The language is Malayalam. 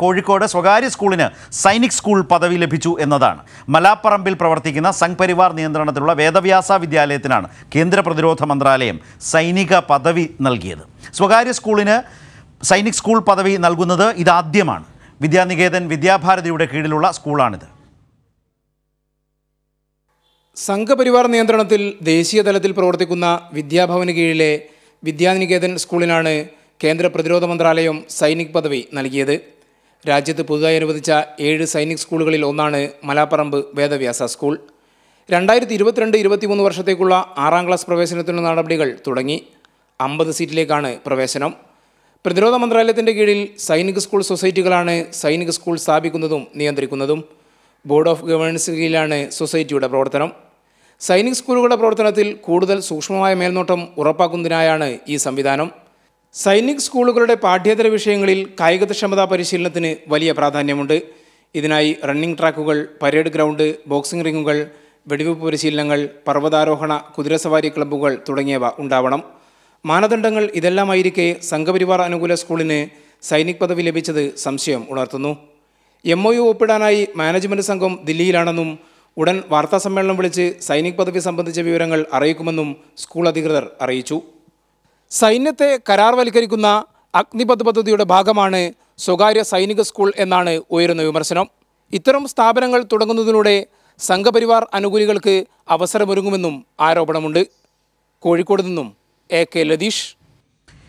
കോഴിക്കോട് സ്വകാര്യ സ്കൂളിന് സൈനിക് സ്കൂൾ പദവി ലഭിച്ചു എന്നതാണ് മലാപ്പറമ്പിൽ പ്രവർത്തിക്കുന്ന സംഘ്പരിവാർ നിയന്ത്രണത്തിലുള്ള വേദവ്യാസ വിദ്യാലയത്തിനാണ് കേന്ദ്ര പ്രതിരോധ മന്ത്രാലയം സൈനിക പദവി നൽകിയത് സ്വകാര്യ സ്കൂളിന് സൈനിക് സ്കൂൾ പദവി നൽകുന്നത് ഇതാദ്യമാണ് വിദ്യാനികേതൻ വിദ്യാഭാരതിയുടെ കീഴിലുള്ള സ്കൂളാണിത് സംഘപരിവാർ നിയന്ത്രണത്തിൽ ദേശീയ തലത്തിൽ പ്രവർത്തിക്കുന്ന വിദ്യാഭവന് കീഴിലെ വിദ്യാനികേതൻ സ്കൂളിനാണ് കേന്ദ്ര പ്രതിരോധ മന്ത്രാലയം സൈനിക് പദവി നൽകിയത് രാജ്യത്ത് പുതുതായി അനുവദിച്ച ഏഴ് സൈനിക് സ്കൂളുകളിൽ ഒന്നാണ് മലാപ്പറമ്പ് വേദവ്യാസ സ്കൂൾ രണ്ടായിരത്തി ഇരുപത്തിരണ്ട് ഇരുപത്തിമൂന്ന് വർഷത്തേക്കുള്ള ആറാം ക്ലാസ് പ്രവേശനത്തിനുള്ള നടപടികൾ തുടങ്ങി അമ്പത് സീറ്റിലേക്കാണ് പ്രവേശനം പ്രതിരോധ മന്ത്രാലയത്തിൻ്റെ കീഴിൽ സൈനിക് സ്കൂൾ സൊസൈറ്റികളാണ് സൈനിക് സ്കൂൾ സ്ഥാപിക്കുന്നതും നിയന്ത്രിക്കുന്നതും ബോർഡ് ഓഫ് ഗവേണൻസ് കീഴിലാണ് സൊസൈറ്റിയുടെ പ്രവർത്തനം സൈനിക് സ്കൂളുകളുടെ പ്രവർത്തനത്തിൽ കൂടുതൽ സൂക്ഷ്മമായ മേൽനോട്ടം ഉറപ്പാക്കുന്നതിനായാണ് ഈ സംവിധാനം സൈനിക് സ്കൂളുകളുടെ പാഠ്യേതര വിഷയങ്ങളിൽ കായികക്ഷമതാ പരിശീലനത്തിന് വലിയ പ്രാധാന്യമുണ്ട് ഇതിനായി റണ്ണിംഗ് ട്രാക്കുകൾ പരേഡ് ഗ്രൗണ്ട് ബോക്സിംഗ് റിങ്ങുകൾ വെടിവെപ്പ് പരിശീലനങ്ങൾ പർവ്വതാരോഹണ കുതിരസവാരി ക്ലബ്ബുകൾ തുടങ്ങിയവ ഉണ്ടാവണം മാനദണ്ഡങ്ങൾ ഇതെല്ലാമായിരിക്കെ സംഘപരിവാർ അനുകൂല സ്കൂളിന് സൈനിക് പദവി ലഭിച്ചത് സംശയം ഉണർത്തുന്നു എം ഒ യു ഒപ്പിടാനായി മാനേജ്മെൻറ്റ് സംഘം ദില്ലിയിലാണെന്നും ഉടൻ വാർത്താസമ്മേളനം വിളിച്ച് സൈനിക് പദവി സംബന്ധിച്ച വിവരങ്ങൾ അറിയിക്കുമെന്നും സ്കൂൾ അധികൃതർ അറിയിച്ചു സൈന്യത്തെ കരാർവൽക്കരിക്കുന്ന അഗ്നിപഥ് പദ്ധതിയുടെ ഭാഗമാണ് സ്വകാര്യ സൈനിക സ്കൂൾ എന്നാണ് ഉയരുന്ന വിമർശനം ഇത്തരം സ്ഥാപനങ്ങൾ തുടങ്ങുന്നതിലൂടെ സംഘപരിവാർ അനുകൂലികൾക്ക് അവസരമൊരുങ്ങുമെന്നും ആരോപണമുണ്ട് കോഴിക്കോട് നിന്നും എ കെ ലതീഷ്